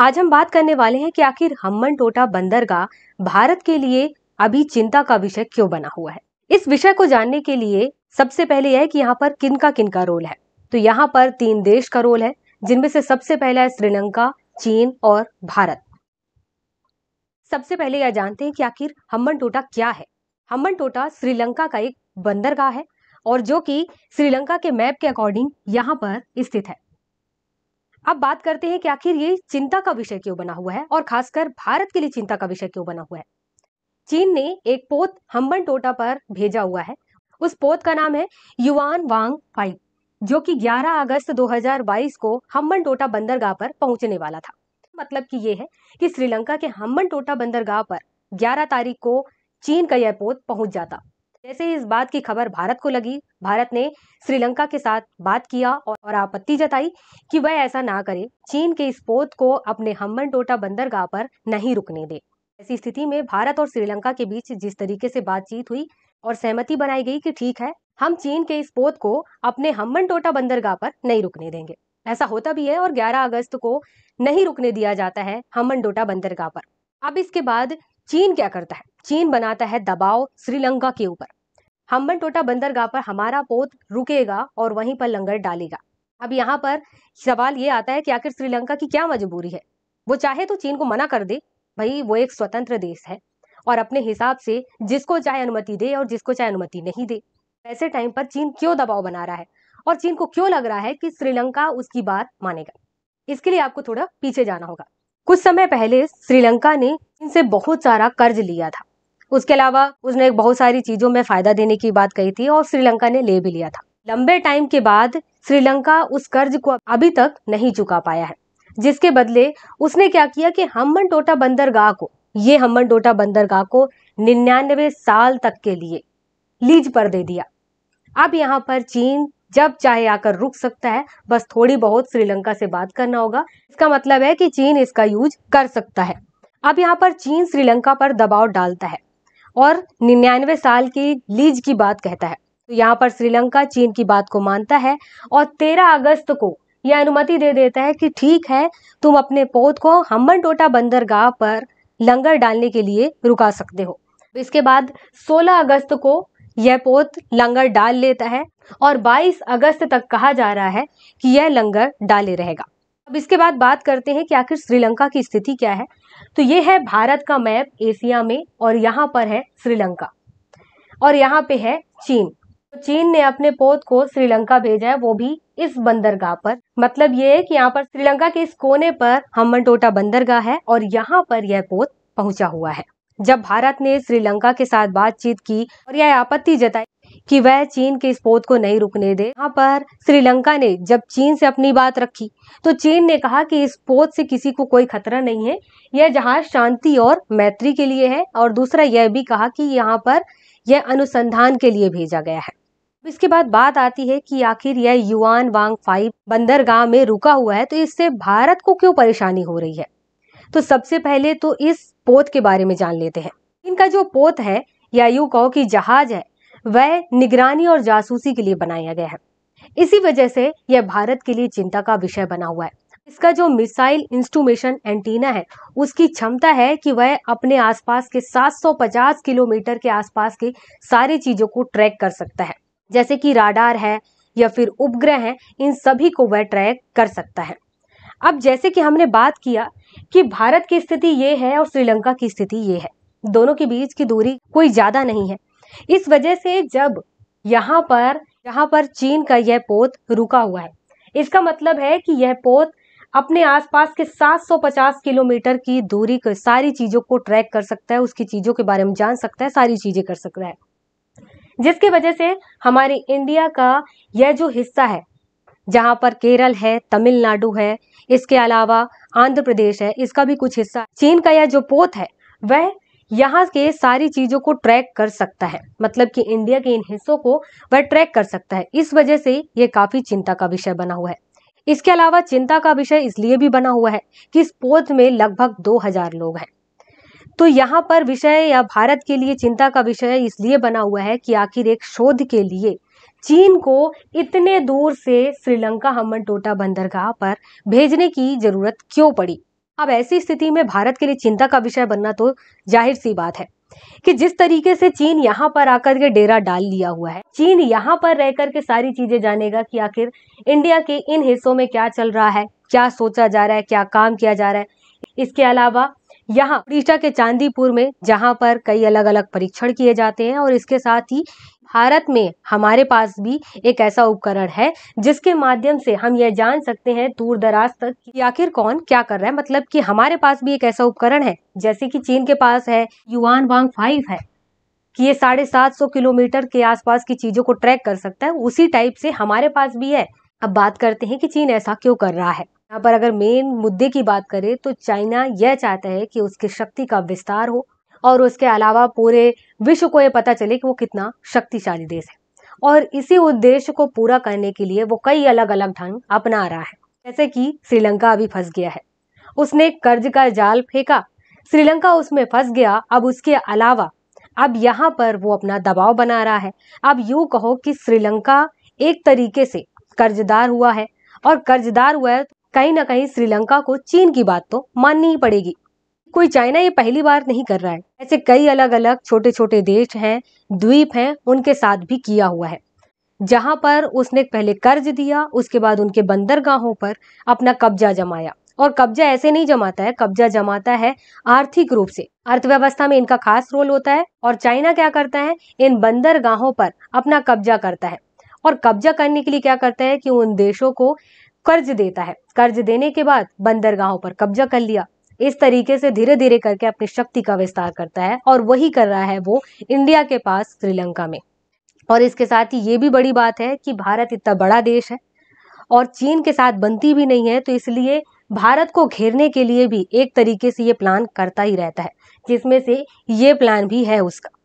आज हम बात करने वाले हैं कि आखिर हम्मन टोटा बंदरगाह भारत के लिए अभी चिंता का विषय क्यों बना हुआ है इस विषय को जानने के लिए सबसे पहले यह कि यहाँ पर किन का किन का रोल है तो यहाँ पर तीन देश का रोल है जिनमें से सबसे पहला है श्रीलंका चीन और भारत सबसे पहले यह जानते हैं कि आखिर हम्बन टोटा क्या है हम्बन टोटा श्रीलंका का एक बंदरगाह है और जो कि श्रीलंका के मैप के अकॉर्डिंग यहाँ पर स्थित है अब बात करते हैं कि आखिर ये चिंता का विषय क्यों बना हुआ है और खासकर भारत के लिए चिंता का विषय क्यों बना हुआ है चीन ने एक पोत हम्बन टोटा पर भेजा हुआ है उस पोत का नाम है युवान वांग फाइव जो कि 11 अगस्त 2022 को हम्बन टोटा बंदरगाह पर पहुंचने वाला था मतलब कि ये है कि श्रीलंका के हम्बन टोटा बंदरगाह पर 11 तारीख को चीन का यह पोत पहुंच जाता जैसे ही इस बात की खबर भारत को लगी भारत ने श्रीलंका के साथ बात किया और आपत्ति जताई कि वह ऐसा ना करे चीन के इस पोत को अपने हम्बन टोटा बंदरगाह पर नहीं रुकने दे ऐसी स्थिति में भारत और श्रीलंका के बीच जिस तरीके से बातचीत हुई और सहमति बनाई गई कि ठीक है हम चीन के इस पोत को अपने हम्बन टोटा बंदरगाह पर नहीं रुकने देंगे ऐसा होता भी है और 11 अगस्त को नहीं रुकने दिया जाता है हम्बन टोटा बंदरगाह पर अब इसके बाद चीन क्या करता है चीन बनाता है दबाव श्रीलंका के ऊपर हम्बन टोटा बंदरगाह पर हमारा पोत रुकेगा और वहीं पर लंगर डालेगा अब यहाँ पर सवाल ये आता है कि आखिर श्रीलंका की क्या मजबूरी है वो चाहे तो चीन को मना कर दे भाई वो एक स्वतंत्र देश है और अपने हिसाब से जिसको चाहे अनुमति दे और जिसको चाहे अनुमति नहीं दे ऐसे टाइम पर चीन क्यों दबाव बना रहा है और चीन को क्यों लग रहा है कि श्रीलंका उसकी बात मानेगा इसके लिए आपको थोड़ा पीछे जाना होगा कुछ समय पहले श्रीलंका ने चीन से बहुत सारा कर्ज लिया था उसके अलावा उसने बहुत सारी चीजों में फायदा देने की बात कही थी और श्रीलंका ने ले भी लिया था लंबे टाइम के बाद श्रीलंका उस कर्ज को अभी तक नहीं चुका पाया है जिसके बदले उसने क्या किया कि हम्बन टोटा बंदरगाह को ये हम्बन टोटा बंदरगाह को निन्यानवे साल तक के लिए लीज पर दे दिया अब यहाँ पर चीन जब चाहे आकर रुक सकता है बस थोड़ी बहुत श्रीलंका से बात करना होगा इसका मतलब है कि चीन इसका यूज कर सकता है अब यहाँ पर चीन श्रीलंका पर दबाव डालता है और निन्यानवे साल की लीज की बात कहता है तो यहाँ पर श्रीलंका चीन की बात को मानता है और तेरह अगस्त को यह अनुमति दे देता है कि ठीक है तुम अपने पोत को हम्बन टोटा बंदरगाह पर लंगर डालने के लिए रुका सकते हो इसके बाद 16 अगस्त को यह पोत लंगर डाल लेता है और 22 अगस्त तक कहा जा रहा है कि यह लंगर डाले रहेगा अब इसके बाद बात करते हैं कि आखिर श्रीलंका की स्थिति क्या है तो ये है भारत का मैप एशिया में और यहाँ पर है श्रीलंका और यहाँ पे है चीन तो चीन ने अपने पोत को श्रीलंका भेजा है वो भी इस बंदरगाह पर मतलब ये है कि यहाँ पर श्रीलंका के इस कोने पर हम्बनटोटा बंदरगाह है और यहाँ पर यह पोत पहुंचा हुआ है जब भारत ने श्रीलंका के साथ बातचीत की और यह आपत्ति जताई कि वह चीन के इस पोत को नहीं रुकने दे यहाँ पर श्रीलंका ने जब चीन से अपनी बात रखी तो चीन ने कहा कि इस पोत से किसी को कोई खतरा नहीं है यह जहाज शांति और मैत्री के लिए है और दूसरा यह भी कहा कि यहाँ पर यह अनुसंधान के लिए भेजा गया है इसके बाद बात आती है कि आखिर यह युआन वांग फाइव बंदरगाह में रुका हुआ है तो इससे भारत को क्यों परेशानी हो रही है तो सबसे पहले तो इस पोत के बारे में जान लेते हैं इनका जो पोत है या यू कहो कि जहाज है वह निगरानी और जासूसी के लिए बनाया गया है इसी वजह से यह भारत के लिए चिंता का विषय बना हुआ है इसका जो मिसाइल इंस्ट्रूमेशन एंटीना है उसकी क्षमता है कि वह अपने आसपास के 750 किलोमीटर के आसपास के सारी चीजों को ट्रैक कर सकता है जैसे कि राडार है या फिर उपग्रह है इन सभी को वह ट्रैक कर सकता है अब जैसे कि हमने बात किया कि भारत की स्थिति ये है और श्रीलंका की स्थिति ये है दोनों के बीच की दूरी कोई ज़्यादा नहीं है इस वजह से जब यहाँ पर यहाँ पर चीन का यह पोत रुका हुआ है इसका मतलब है कि यह पोत अपने आसपास के 750 किलोमीटर की दूरी को सारी चीज़ों को ट्रैक कर सकता है उसकी चीज़ों के बारे में जान सकता है सारी चीज़ें कर सकता है जिसकी वजह से हमारे इंडिया का यह जो हिस्सा है जहाँ पर केरल है तमिलनाडु है इसके अलावा आंध्र प्रदेश है इसका भी कुछ हिस्सा चीन का यह जो पोत है वह यहाँ के सारी चीज़ों को ट्रैक कर सकता है मतलब कि इंडिया के इन हिस्सों को वह ट्रैक कर सकता है इस वजह से ये काफ़ी चिंता का विषय बना हुआ है इसके अलावा चिंता का विषय इसलिए भी बना हुआ है कि इस पोत में लगभग 2000 लोग हैं तो यहाँ पर विषय या भारत के लिए चिंता का विषय इसलिए बना हुआ है कि आखिर एक शोध के लिए चीन को इतने दूर से श्रीलंका हमन टोटा बंदरगाह पर भेजने की जरूरत क्यों पड़ी अब ऐसी स्थिति में भारत के लिए चिंता का विषय बनना तो जाहिर सी बात है कि जिस तरीके से चीन यहाँ पर आकर के डेरा डाल लिया हुआ है चीन यहाँ पर रह के सारी चीजें जानेगा कि आखिर इंडिया के इन हिस्सों में क्या चल रहा है क्या सोचा जा रहा है क्या काम किया जा रहा है इसके अलावा यहाँ उड़ीसा के चांदीपुर में जहाँ पर कई अलग अलग परीक्षण किए जाते हैं और इसके साथ ही भारत में हमारे पास भी एक ऐसा उपकरण है जिसके माध्यम से हम यह जान सकते हैं दूर दराज तक कि आखिर कौन क्या कर रहा है मतलब कि हमारे पास भी एक ऐसा उपकरण है जैसे कि चीन के पास है युवान वांग फाइव है कि ये साढ़े सात सौ किलोमीटर के आसपास की चीज़ों को ट्रैक कर सकता है उसी टाइप से हमारे पास भी है अब बात करते हैं कि चीन ऐसा क्यों कर रहा है यहाँ पर अगर मेन मुद्दे की बात करें तो चाइना यह चाहता है कि उसकी शक्ति का विस्तार हो और उसके अलावा पूरे विश्व को ये पता चले कि वो कितना शक्तिशाली देश है और इसी उद्देश्य को पूरा करने के लिए वो कई अलग अलग ढंग अपना रहा है जैसे कि श्रीलंका अभी फंस गया है उसने कर्ज का जाल फेंका श्रीलंका उसमें फंस गया अब उसके अलावा अब यहाँ पर वो अपना दबाव बना रहा है अब यू कहो कि श्रीलंका एक तरीके से कर्जदार हुआ है और कर्जदार हुआ है तो कहीं ना कहीं श्रीलंका को चीन की बात तो माननी ही पड़ेगी कोई चाइना ये पहली बार नहीं कर रहा है ऐसे कई अलग अलग छोटे छोटे देश हैं द्वीप हैं उनके साथ भी किया हुआ है जहां पर उसने पहले कर्ज दिया उसके बाद उनके बंदरगाहों पर अपना कब्जा जमाया और कब्जा ऐसे नहीं जमाता है कब्जा जमाता है आर्थिक रूप से अर्थव्यवस्था में इनका खास रोल होता है और चाइना क्या करता है इन बंदरगाहों पर अपना कब्जा करता है और कब्जा करने के लिए क्या करता है कि उन देशों को कर्ज देता है कर्ज देने के बाद बंदरगाहों पर कब्जा कर लिया इस तरीके से धीरे धीरे करके अपनी शक्ति का विस्तार करता है और वही कर रहा है वो इंडिया के पास श्रीलंका में और इसके साथ ही ये भी बड़ी बात है कि भारत इतना बड़ा देश है और चीन के साथ बनती भी नहीं है तो इसलिए भारत को घेरने के लिए भी एक तरीके से ये प्लान करता ही रहता है जिसमें से ये प्लान भी है उसका